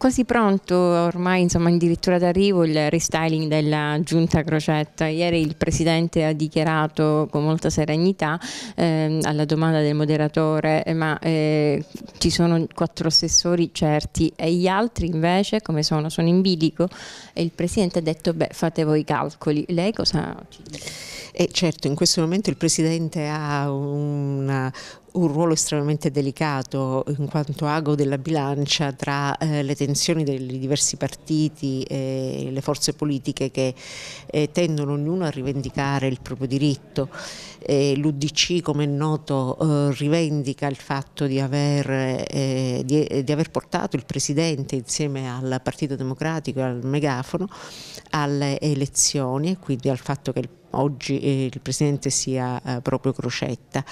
quasi pronto ormai, insomma, addirittura d'arrivo il restyling della giunta Crocetta. Ieri il Presidente ha dichiarato con molta serenità ehm, alla domanda del moderatore eh, ma eh, ci sono quattro assessori certi e gli altri invece come sono? Sono in bilico e il Presidente ha detto beh fate voi i calcoli. Lei cosa ci dice? E eh, certo, in questo momento il Presidente ha una, un ruolo estremamente delicato in quanto ago della bilancia tra eh, le tensioni dei diversi partiti e le forze politiche che eh, tendono ognuno a rivendicare il proprio diritto. L'UDC, come è noto, eh, rivendica il fatto di aver, eh, di, di aver, portato il Presidente insieme al Partito Democratico e al Megafono alle elezioni e quindi al fatto che il oggi eh, il presidente sia eh, proprio Crocetta.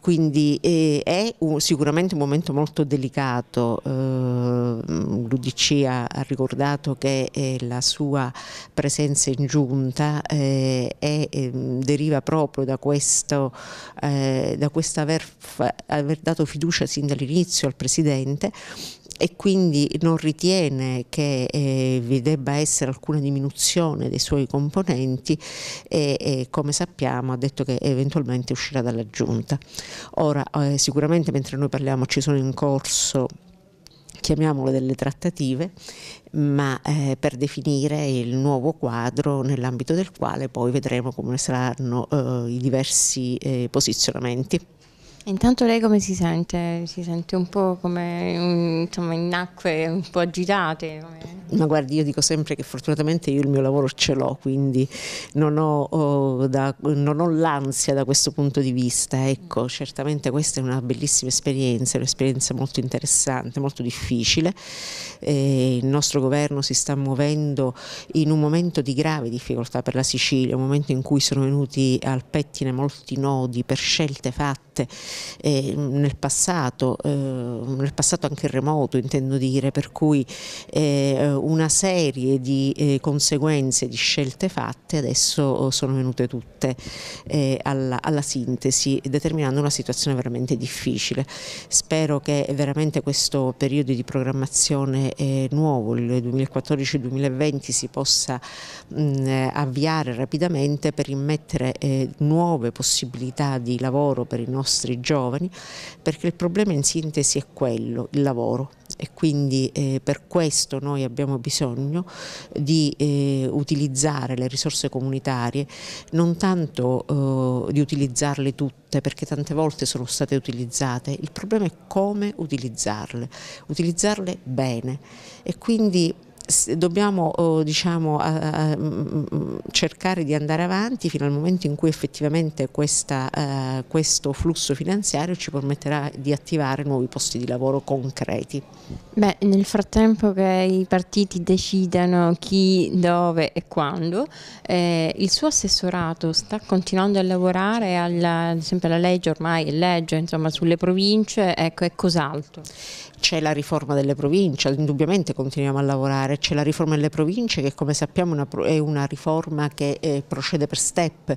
Quindi eh, è sicuramente un momento molto delicato, mm, l'Udc ha, ricordato che la sua presenza in giunta ehm, deriva proprio da questo, da questo aver, aver dato fiducia sin dall'inizio al presidente e quindi non ritiene che eh, vi debba essere alcuna diminuzione dei suoi componenti e, e, come sappiamo ha detto che eventualmente uscirà dalla giunta. Ora eh, sicuramente mentre noi parliamo ci sono in corso chiamiamole delle trattative, ma eh, per definire il nuovo quadro nell'ambito del quale poi vedremo come saranno eh, i diversi eh, posizionamenti. Intanto lei come si sente? Si sente un po' come mm, insomma, in acque un po' agitate? Ma guardi, io dico sempre che fortunatamente io il mio lavoro ce l'ho, quindi non ho, ho, oh, da, non ho l'ansia da questo punto di vista. Ecco, certamente questa è una bellissima esperienza, un'esperienza molto interessante, molto difficile. E eh, il nostro governo si sta muovendo in un momento di grave difficoltà per la Sicilia, un momento in cui sono venuti al pettine molti nodi per scelte fatte eh, nel passato, eh, nel passato anche remoto intendo dire, per cui eh, una serie di eh, conseguenze, di scelte fatte adesso oh, sono venute tutte eh, alla, alla, sintesi determinando una situazione veramente difficile. Spero che veramente questo periodo di programmazione eh, nuovo, il 2014-2020, si possa mh, mm, avviare rapidamente per immettere nuove possibilità di lavoro per i nostri giovani, perché il problema in sintesi è quello, il lavoro e quindi eh, per questo noi abbiamo bisogno di eh, utilizzare le risorse comunitarie, non tanto eh, di utilizzarle tutte perché tante volte sono state utilizzate, il problema è come utilizzarle, utilizzarle bene e quindi dobbiamo oh, diciamo, cercare di andare avanti fino al momento in cui effettivamente questa, eh, questo flusso finanziario ci permetterà di attivare nuovi posti di lavoro concreti. Beh, nel frattempo che i partiti decidano chi, dove e quando, eh, il suo assessorato sta continuando a lavorare alla, ad alla legge, ormai è legge, insomma, sulle province, ecco, è cos'altro? C'è la riforma delle province, indubbiamente continuiamo a lavorare, c'è la riforma delle province che come sappiamo è una, riforma che eh, procede per step,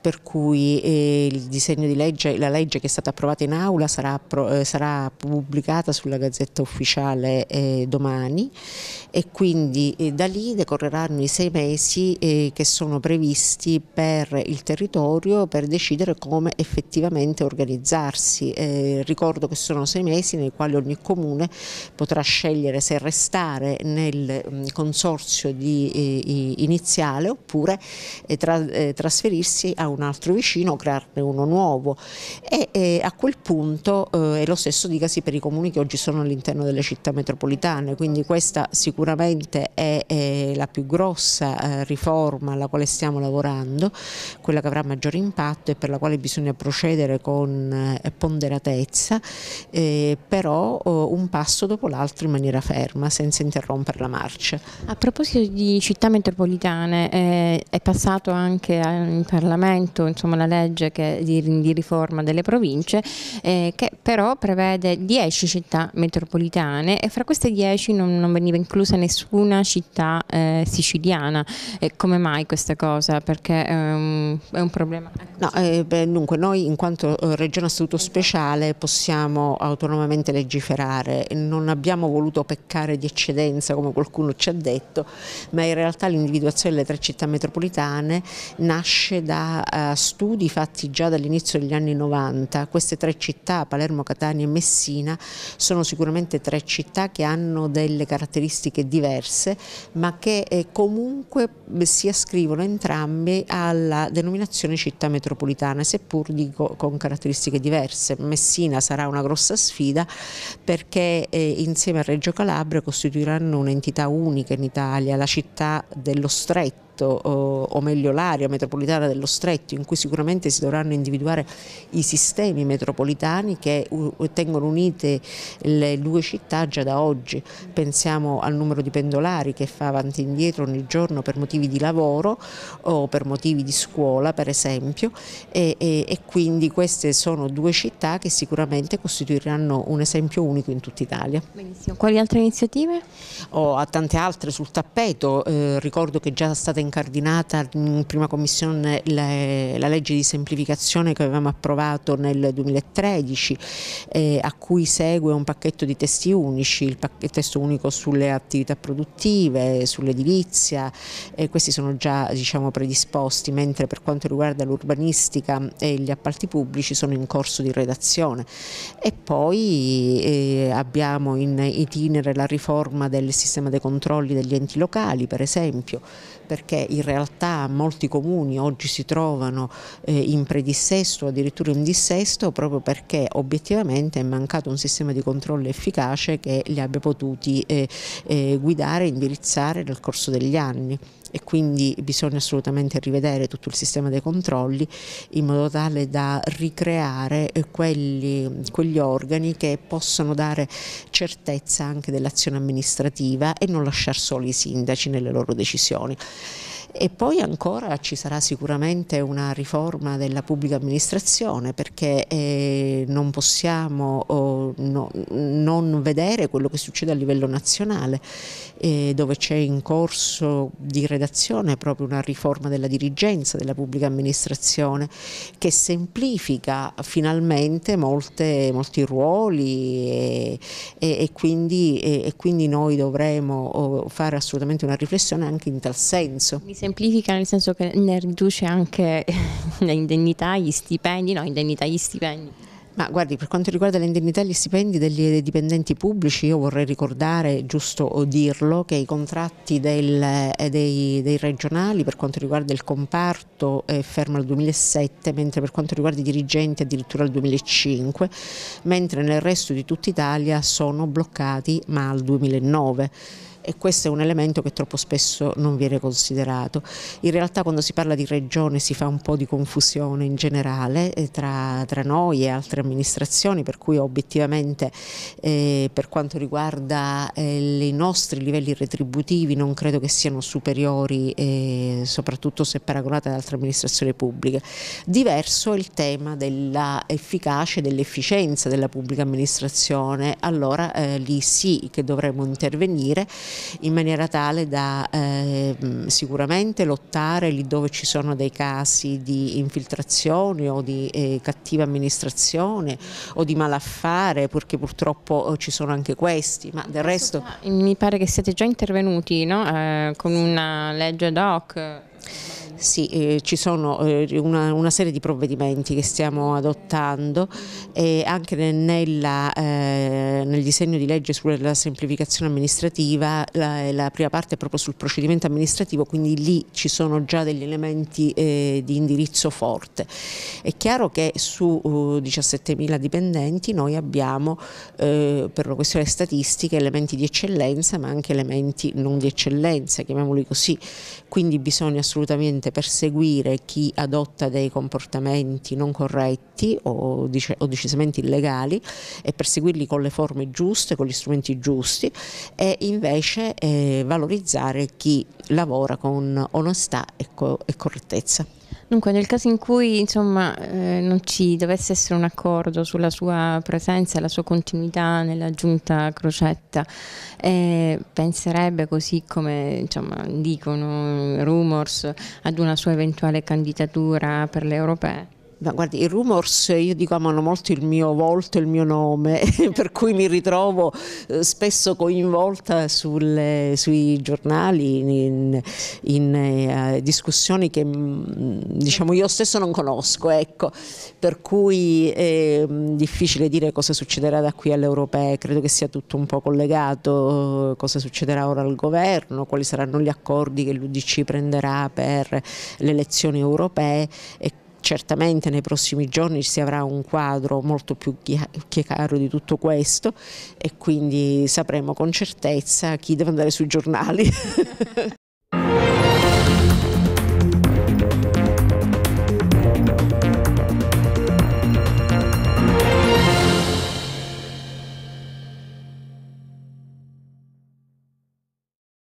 per cui eh, il disegno di legge, la legge che è stata approvata in aula sarà, eh, sarà pubblicata sulla Gazzetta Ufficiale domani e quindi da lì decorreranno i sei mesi che sono previsti per il territorio per decidere come effettivamente organizzarsi. ricordo che sono sei mesi nei quali ogni comune comune potrà scegliere se restare nel mm, consorzio di, eh, iniziale oppure eh, tra, eh, trasferirsi a un altro vicino o crearne uno nuovo e, e a quel punto eh, è lo stesso dicasi per i comuni che oggi sono all'interno delle città metropolitane quindi questa sicuramente è, è la più grossa eh, riforma alla quale stiamo lavorando quella che avrà maggior impatto e per la quale bisogna procedere con eh, ponderatezza però oh, un passo dopo l'altro in maniera ferma, senza interrompere la marcia. A proposito di città metropolitane, eh, è passato anche in Parlamento insomma, la legge che, di, di, riforma delle province, eh, che però prevede 10 città metropolitane e fra queste 10 non, non veniva inclusa nessuna città eh, siciliana. Eh, come mai questa cosa? Perché um, è un problema? No, eh, beh, dunque, noi in quanto eh, Regione a Statuto Speciale possiamo autonomamente legiferare fare, non abbiamo voluto peccare di eccedenza come qualcuno ci ha detto, ma in realtà l'individuazione delle tre città metropolitane nasce da eh, studi fatti già dall'inizio degli anni 90. Queste tre città, Palermo, Catania e Messina, sono sicuramente tre città che hanno delle caratteristiche diverse, ma che eh, comunque si ascrivono entrambe alla denominazione città metropolitana, seppur dico con caratteristiche diverse. Messina sarà una grossa sfida perché che eh, insieme a Reggio Calabria costituiranno un'entità unica in Italia, la città dello stretto stretto o meglio l'area metropolitana dello stretto in cui sicuramente si dovranno individuare i sistemi metropolitani che tengono unite le due città già da oggi. Pensiamo al numero di pendolari che fa avanti e indietro ogni giorno per motivi di lavoro o per motivi di scuola per esempio e, e, e quindi queste sono due città che sicuramente costituiranno un esempio unico in tutta Italia. Benissimo. Quali altre iniziative? Ho oh, tante altre sul tappeto, eh, ricordo che è già stata in incardinata in prima commissione le, la legge di semplificazione che avevamo approvato nel 2013 eh, a cui segue un pacchetto di testi unici, il, il testo unico sulle attività produttive, sull'edilizia, eh, questi sono già diciamo, predisposti, mentre per quanto riguarda l'urbanistica e gli appalti pubblici sono in corso di redazione. E poi eh, abbiamo in itinere la riforma del sistema dei controlli degli enti locali, per esempio, perché in realtà molti comuni oggi si trovano eh, in predissesto, addirittura in dissesto, proprio perché obiettivamente è mancato un sistema di controllo efficace che li abbia potuti eh, eh, guidare e indirizzare nel corso degli anni e quindi bisogna assolutamente rivedere tutto il sistema dei controlli in modo tale da ricreare eh, quelli, quegli organi che possono dare certezza anche dell'azione amministrativa e non lasciare soli i sindaci nelle loro decisioni. E poi ancora ci sarà sicuramente una riforma della pubblica amministrazione perché eh, non possiamo oh, no, non vedere quello che succede a livello nazionale eh, dove c'è in corso di redazione proprio una riforma della dirigenza della pubblica amministrazione che semplifica finalmente molte, molti ruoli e, e, e, quindi, e, quindi, noi dovremo oh, fare assolutamente una riflessione anche in tal senso. Mi Semplifica nel senso che ne riduce anche le indennità, gli stipendi, no, indennità, gli stipendi. Ma guardi, per quanto riguarda le indennità e gli stipendi degli dipendenti pubblici, io vorrei ricordare, giusto o dirlo, che i contratti del, eh, dei, dei, regionali per quanto riguarda il comparto è eh, fermo al 2007, mentre per quanto riguarda i dirigenti addirittura al 2005, mentre nel resto di tutta Italia sono bloccati ma al 2009 e questo è un elemento che troppo spesso non viene considerato. In realtà quando si parla di regione si fa un po' di confusione in generale eh, tra, tra noi e altre amministrazioni per cui obiettivamente eh, per quanto riguarda eh, i nostri livelli retributivi non credo che siano superiori eh, soprattutto se paragonate ad altre amministrazioni pubbliche. Diverso è il tema dell'efficacia e dell'efficienza della pubblica amministrazione, allora eh, lì sì che dovremmo intervenire in maniera tale da eh, sicuramente lottare lì dove ci sono dei casi di infiltrazione o di eh, cattiva amministrazione o di malaffare, perché purtroppo eh, ci sono anche questi, ma del resto... Mi pare che siete già intervenuti no? eh, con una legge ad hoc. Sì, eh, ci sono eh, una, una, serie di provvedimenti che stiamo adottando e anche nella, eh, nel disegno di legge sulla semplificazione amministrativa la, eh, la, prima parte è proprio sul procedimento amministrativo, quindi lì ci sono già degli elementi eh, di indirizzo forte. È chiaro che su uh, 17.000 dipendenti noi abbiamo eh, per una questione statistica elementi di eccellenza ma anche elementi non di eccellenza, chiamiamoli così, quindi bisogna assolutamente perseguire chi adotta dei comportamenti non corretti o, dice, o decisamente illegali e perseguirli con le forme giuste, con gli strumenti giusti e invece eh, valorizzare chi lavora con onestà e, co e correttezza. Dunque, nel caso in cui insomma, eh, non ci dovesse essere un accordo sulla sua presenza e la sua continuità nella giunta Crocetta, eh, penserebbe così come insomma, dicono rumors ad una sua eventuale candidatura per le europee? Ma guardi, i rumors io dico amano molto il mio volto, il mio nome, per cui mi ritrovo eh, spesso coinvolta sulle, sui giornali in, in uh, discussioni che mm, diciamo io stesso non conosco, ecco. per cui è mm, difficile dire cosa succederà da qui alle europee, credo che sia tutto un po' collegato, eh, cosa succederà ora al governo, quali saranno gli accordi che l'Udc prenderà per le elezioni europee e certamente nei prossimi giorni si avrà un quadro molto più chiaro di tutto questo e quindi sapremo con certezza chi deve andare sui giornali.